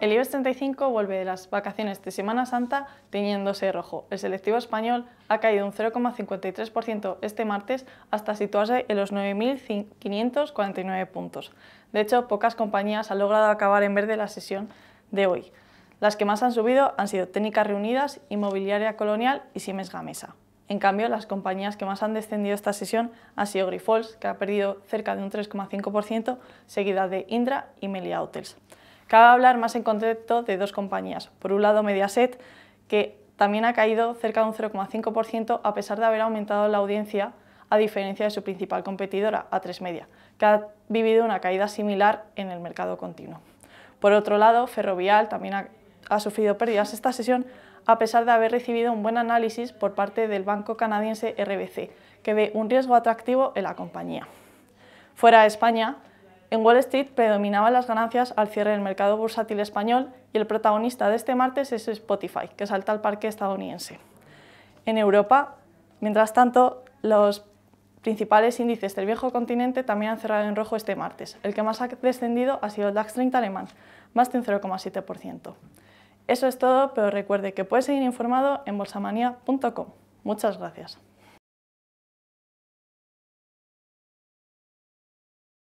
El IBEX 35 vuelve de las vacaciones de Semana Santa teñiéndose rojo. El selectivo español ha caído un 0,53% este martes hasta situarse en los 9.549 puntos. De hecho, pocas compañías han logrado acabar en verde la sesión de hoy. Las que más han subido han sido Técnicas Reunidas, Inmobiliaria Colonial y Siemens Gamesa. En cambio, las compañías que más han descendido esta sesión han sido Grifols, que ha perdido cerca de un 3,5%, seguida de Indra y Melia Hotels. Cabe hablar más en concreto de dos compañías. Por un lado, Mediaset, que también ha caído cerca de un 0,5% a pesar de haber aumentado la audiencia, a diferencia de su principal competidora, A3 Media, que ha vivido una caída similar en el mercado continuo. Por otro lado, Ferrovial también ha, ha sufrido pérdidas esta sesión, a pesar de haber recibido un buen análisis por parte del banco canadiense RBC, que ve un riesgo atractivo en la compañía. Fuera de España, en Wall Street predominaban las ganancias al cierre del mercado bursátil español y el protagonista de este martes es Spotify, que salta al parque estadounidense. En Europa, mientras tanto, los principales índices del viejo continente también han cerrado en rojo este martes. El que más ha descendido ha sido el DAX 30 alemán, más de un 0,7%. Eso es todo, pero recuerde que puede seguir informado en bolsamania.com. Muchas gracias.